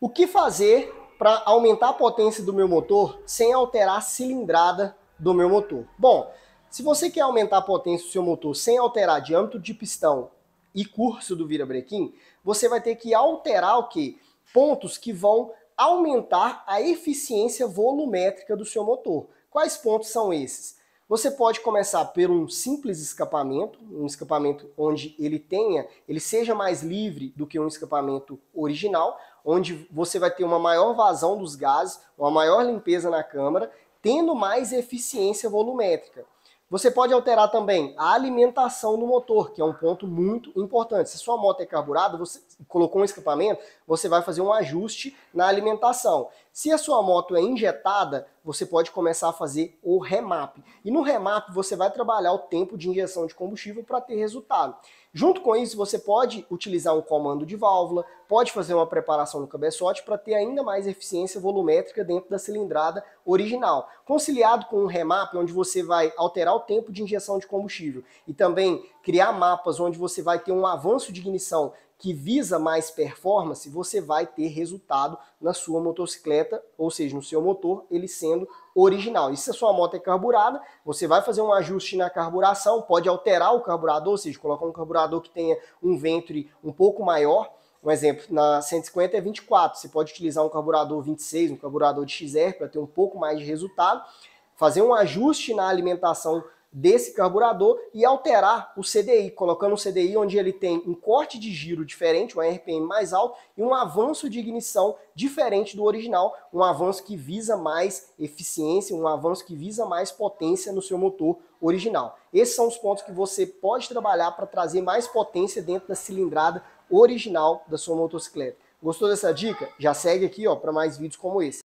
O que fazer para aumentar a potência do meu motor sem alterar a cilindrada do meu motor? Bom, se você quer aumentar a potência do seu motor sem alterar diâmetro de pistão e curso do virabrequim, você vai ter que alterar o que? Pontos que vão aumentar a eficiência volumétrica do seu motor. Quais pontos são esses? Você pode começar por um simples escapamento, um escapamento onde ele tenha, ele seja mais livre do que um escapamento original, onde você vai ter uma maior vazão dos gases, uma maior limpeza na câmara, tendo mais eficiência volumétrica. Você pode alterar também a alimentação do motor, que é um ponto muito importante. Se sua moto é carburada, você colocou um escapamento, você vai fazer um ajuste na alimentação. Se a sua moto é injetada, você pode começar a fazer o remap. E no remap você vai trabalhar o tempo de injeção de combustível para ter resultado. Junto com isso, você pode utilizar um comando de válvula, pode fazer uma preparação no cabeçote para ter ainda mais eficiência volumétrica dentro da cilindrada original. Conciliado com um remap, onde você vai alterar o tempo de injeção de combustível e também criar mapas onde você vai ter um avanço de ignição que visa mais performance, você vai ter resultado na sua motocicleta, ou seja, no seu motor, ele sendo original. E se a sua moto é carburada, você vai fazer um ajuste na carburação, pode alterar o carburador, ou seja, colocar um carburador que tenha um ventre um pouco maior, um exemplo, na 150 é 24, você pode utilizar um carburador 26, um carburador de XR para ter um pouco mais de resultado, fazer um ajuste na alimentação desse carburador e alterar o CDI, colocando um CDI onde ele tem um corte de giro diferente, um RPM mais alto e um avanço de ignição diferente do original, um avanço que visa mais eficiência, um avanço que visa mais potência no seu motor original. Esses são os pontos que você pode trabalhar para trazer mais potência dentro da cilindrada original da sua motocicleta. Gostou dessa dica? Já segue aqui para mais vídeos como esse.